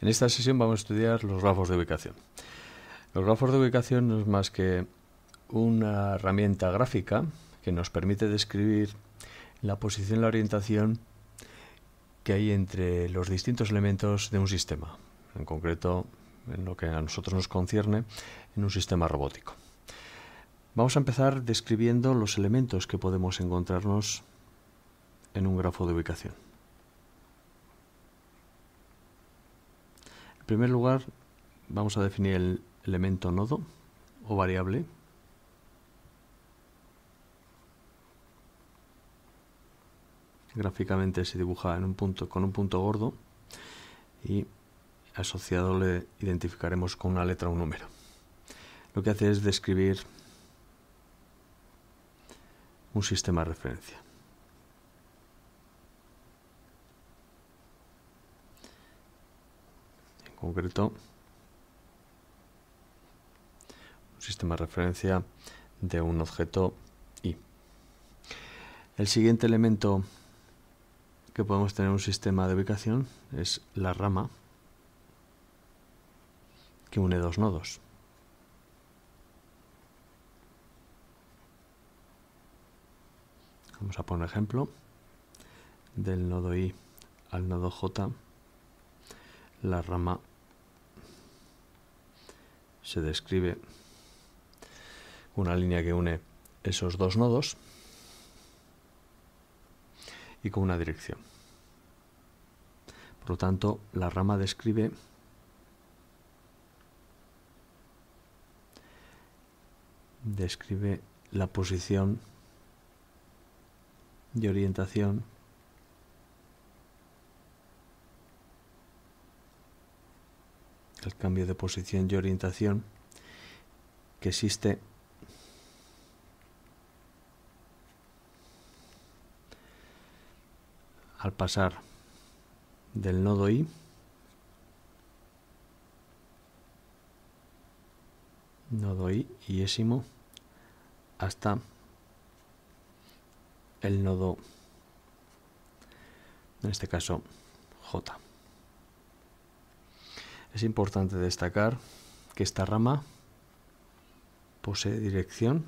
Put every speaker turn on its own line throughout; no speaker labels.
En esta sesión vamos a estudiar los grafos de ubicación. Los grafos de ubicación no es más que una herramienta gráfica que nos permite describir la posición y la orientación que hay entre los distintos elementos de un sistema, en concreto en lo que a nosotros nos concierne, en un sistema robótico. Vamos a empezar describiendo los elementos que podemos encontrarnos en un grafo de ubicación. En primer lugar, vamos a definir el elemento nodo o variable. Gráficamente se dibuja en un punto, con un punto gordo y asociado le identificaremos con una letra o un número. Lo que hace es describir un sistema de referencia. concreto un sistema de referencia de un objeto I. El siguiente elemento que podemos tener en un sistema de ubicación es la rama que une dos nodos. Vamos a poner un ejemplo del nodo i al nodo j la rama se describe una línea que une esos dos nodos y con una dirección. Por lo tanto, la rama describe describe la posición de orientación el cambio de posición y orientación que existe al pasar del nodo i nodo i hasta el nodo en este caso j es importante destacar que esta rama posee dirección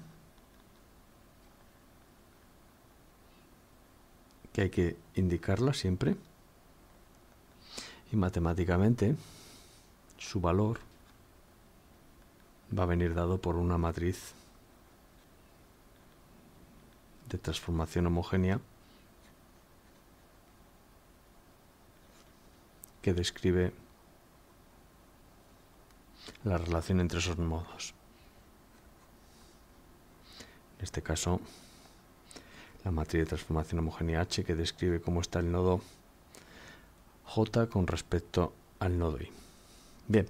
que hay que indicarla siempre y matemáticamente su valor va a venir dado por una matriz de transformación homogénea que describe la relación entre esos modos. En este caso, la matriz de transformación homogénea H que describe cómo está el nodo J con respecto al nodo I. Bien,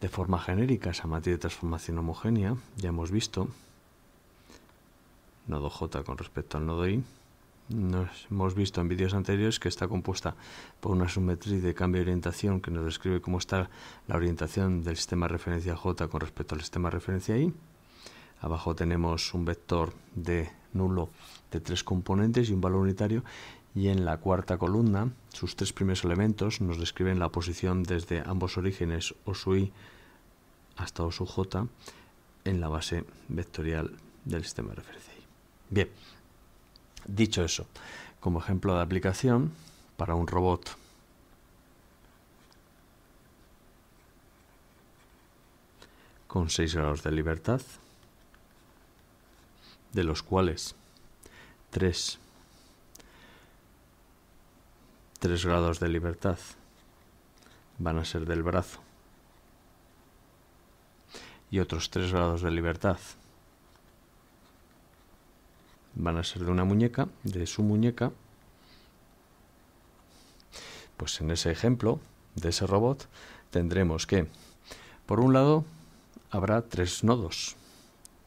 de forma genérica esa matriz de transformación homogénea, ya hemos visto, nodo J con respecto al nodo I, nos hemos visto en vídeos anteriores que está compuesta por una submatriz de cambio de orientación que nos describe cómo está la orientación del sistema de referencia J con respecto al sistema de referencia I. Abajo tenemos un vector de nulo de tres componentes y un valor unitario. Y en la cuarta columna, sus tres primeros elementos nos describen la posición desde ambos orígenes, o i hasta o su j, en la base vectorial del sistema de referencia I. Bien, Dicho eso, como ejemplo de aplicación para un robot con 6 grados de libertad, de los cuales 3, grados de libertad van a ser del brazo y otros 3 grados de libertad van a ser de una muñeca, de su muñeca, pues en ese ejemplo de ese robot tendremos que, por un lado, habrá tres nodos,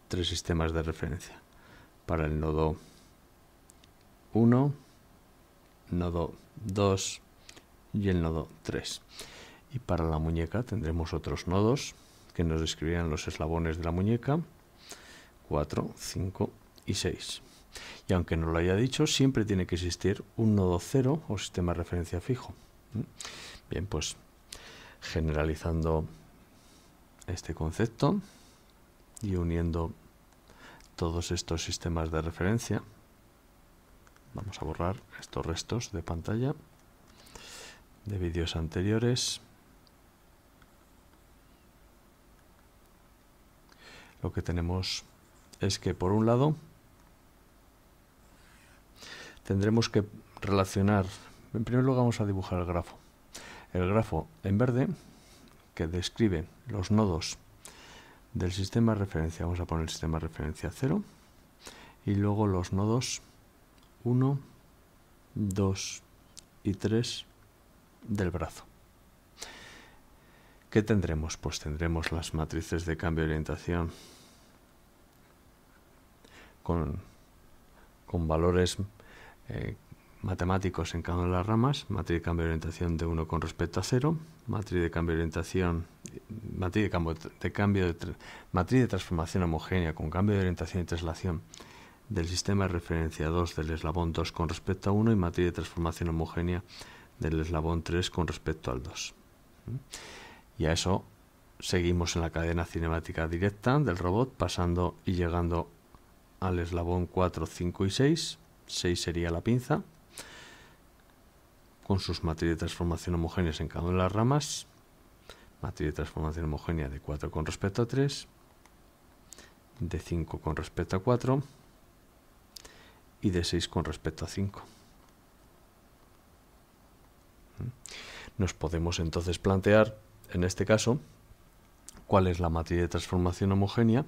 tres sistemas de referencia. Para el nodo 1, nodo 2 y el nodo 3. Y para la muñeca tendremos otros nodos que nos describirán los eslabones de la muñeca, 4, 5 y 6. Y aunque no lo haya dicho, siempre tiene que existir un nodo cero o sistema de referencia fijo. ¿Mm? Bien, pues generalizando este concepto y uniendo todos estos sistemas de referencia, vamos a borrar estos restos de pantalla de vídeos anteriores. Lo que tenemos es que por un lado tendremos que relacionar. En primer lugar vamos a dibujar el grafo. El grafo en verde que describe los nodos del sistema de referencia. Vamos a poner el sistema de referencia 0 y luego los nodos 1, 2 y 3 del brazo. ¿Qué tendremos? Pues tendremos las matrices de cambio de orientación con, con valores eh, matemáticos en cada una de las ramas, matriz de cambio de orientación de 1 con respecto a 0, matriz de cambio de orientación, matriz de de, cambio de matriz de transformación homogénea con cambio de orientación y traslación del sistema de referencia 2 del eslabón 2 con respecto a 1 y matriz de transformación homogénea del eslabón 3 con respecto al 2. ¿Mm? Y a eso seguimos en la cadena cinemática directa del robot pasando y llegando al eslabón 4, 5 y 6 6 sería la pinza, con sus matrices de transformación homogéneas en cada una de las ramas, matriz de transformación homogénea de 4 con respecto a 3, de 5 con respecto a 4 y de 6 con respecto a 5. ¿Mm? Nos podemos entonces plantear, en este caso, cuál es la matriz de transformación homogénea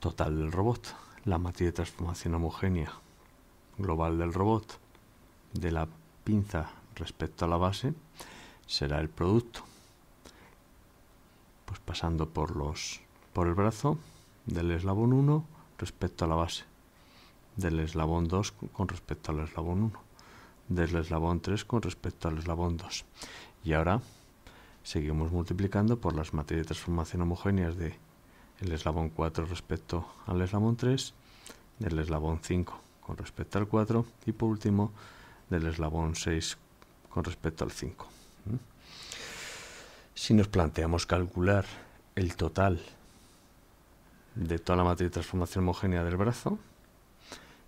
total del robot, la matriz de transformación homogénea global del robot de la pinza respecto a la base será el producto. Pues pasando por los por el brazo del eslabón 1 respecto a la base, del eslabón 2 con respecto al eslabón 1, del eslabón 3 con respecto al eslabón 2. Y ahora seguimos multiplicando por las materias de transformación homogéneas de eslabón 4 respecto al eslabón 3, del eslabón 5 con respecto al 4 y por último del eslabón 6 con respecto al 5. Si nos planteamos calcular el total de toda la matriz de transformación homogénea del brazo,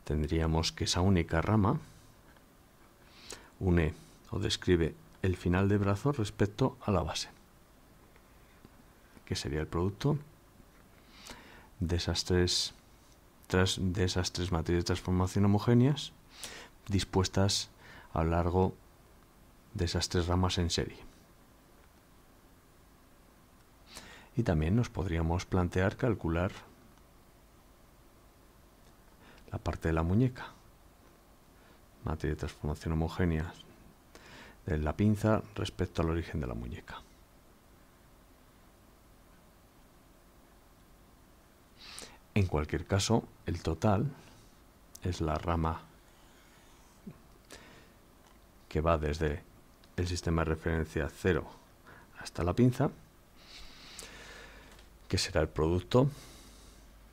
tendríamos que esa única rama une o describe el final del brazo respecto a la base, que sería el producto de esas tres de esas tres materias de transformación homogéneas dispuestas a lo largo de esas tres ramas en serie. Y también nos podríamos plantear calcular la parte de la muñeca, materia de transformación homogénea de la pinza respecto al origen de la muñeca. En cualquier caso, el total es la rama que va desde el sistema de referencia 0 hasta la pinza, que será el producto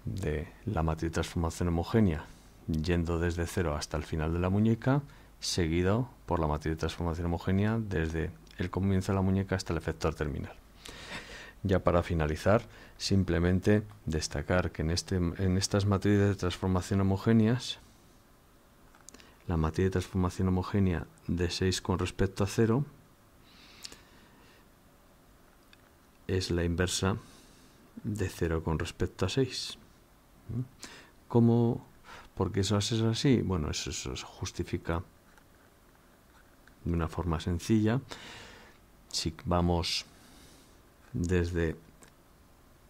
de la matriz de transformación homogénea yendo desde 0 hasta el final de la muñeca, seguido por la matriz de transformación homogénea desde el comienzo de la muñeca hasta el efector terminal. Ya para finalizar, simplemente destacar que en, este, en estas matrices de transformación homogéneas, la matriz de transformación homogénea de 6 con respecto a 0 es la inversa de 0 con respecto a 6. ¿Cómo? ¿Por qué eso es así? Bueno, eso, eso se justifica de una forma sencilla. Si vamos desde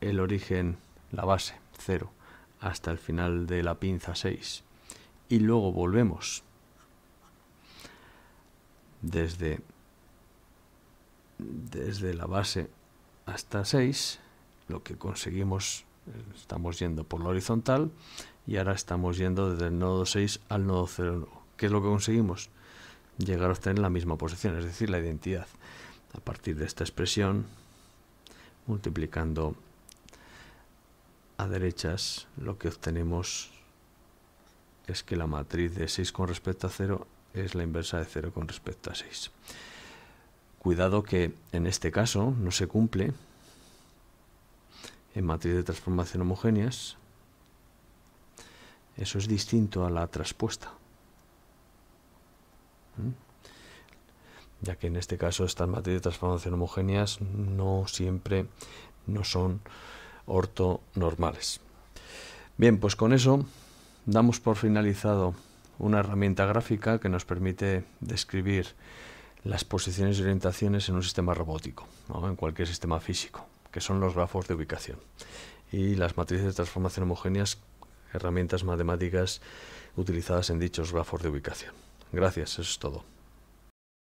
el origen, la base 0, hasta el final de la pinza 6. Y luego volvemos desde, desde la base hasta 6, lo que conseguimos, estamos yendo por la horizontal y ahora estamos yendo desde el nodo 6 al nodo 0. ¿Qué es lo que conseguimos? Llegar a obtener la misma posición, es decir, la identidad. A partir de esta expresión multiplicando a derechas lo que obtenemos es que la matriz de 6 con respecto a 0 es la inversa de 0 con respecto a 6. Cuidado que en este caso no se cumple en matriz de transformación homogéneas. Eso es distinto a la traspuesta. ¿Mm? ya que en este caso estas matrices de transformación homogéneas no siempre no son ortonormales. Bien, pues con eso damos por finalizado una herramienta gráfica que nos permite describir las posiciones y orientaciones en un sistema robótico, o en cualquier sistema físico, que son los grafos de ubicación. Y las matrices de transformación homogéneas, herramientas matemáticas utilizadas en dichos grafos de ubicación. Gracias, eso es todo.